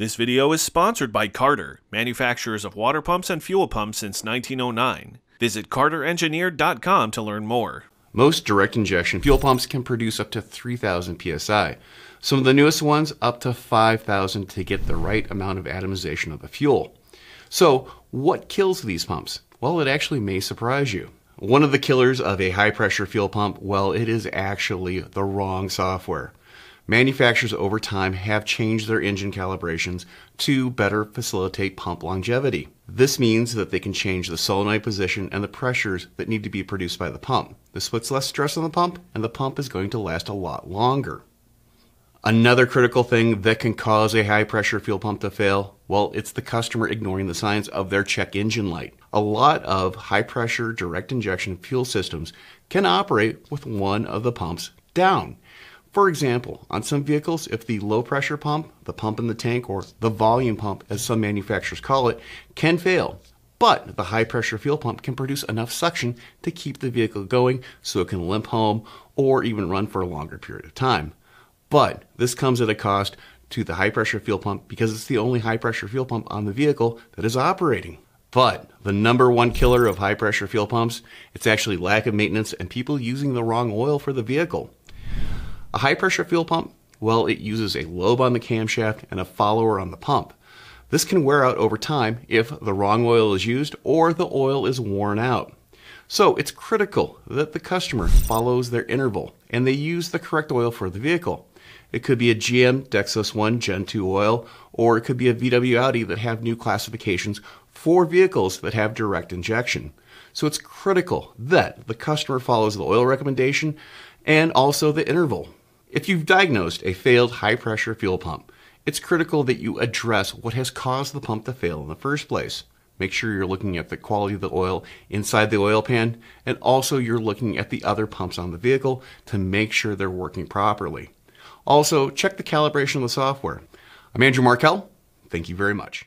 This video is sponsored by Carter, manufacturers of water pumps and fuel pumps since 1909. Visit carterengineer.com to learn more. Most direct injection fuel pumps can produce up to 3,000 psi. Some of the newest ones up to 5,000 to get the right amount of atomization of the fuel. So, what kills these pumps? Well, it actually may surprise you. One of the killers of a high pressure fuel pump, well, it is actually the wrong software manufacturers over time have changed their engine calibrations to better facilitate pump longevity. This means that they can change the solenoid position and the pressures that need to be produced by the pump. This puts less stress on the pump, and the pump is going to last a lot longer. Another critical thing that can cause a high pressure fuel pump to fail, well, it's the customer ignoring the signs of their check engine light. A lot of high pressure direct injection fuel systems can operate with one of the pumps down. For example, on some vehicles, if the low pressure pump, the pump in the tank, or the volume pump, as some manufacturers call it, can fail, but the high pressure fuel pump can produce enough suction to keep the vehicle going so it can limp home or even run for a longer period of time. But this comes at a cost to the high pressure fuel pump because it's the only high pressure fuel pump on the vehicle that is operating. But the number one killer of high pressure fuel pumps, it's actually lack of maintenance and people using the wrong oil for the vehicle. A high pressure fuel pump, well, it uses a lobe on the camshaft and a follower on the pump. This can wear out over time if the wrong oil is used or the oil is worn out. So it's critical that the customer follows their interval and they use the correct oil for the vehicle. It could be a GM Dexos 1 Gen 2 oil, or it could be a VW Audi that have new classifications for vehicles that have direct injection. So it's critical that the customer follows the oil recommendation and also the interval. If you've diagnosed a failed high pressure fuel pump, it's critical that you address what has caused the pump to fail in the first place. Make sure you're looking at the quality of the oil inside the oil pan, and also you're looking at the other pumps on the vehicle to make sure they're working properly. Also, check the calibration of the software. I'm Andrew Markell. Thank you very much.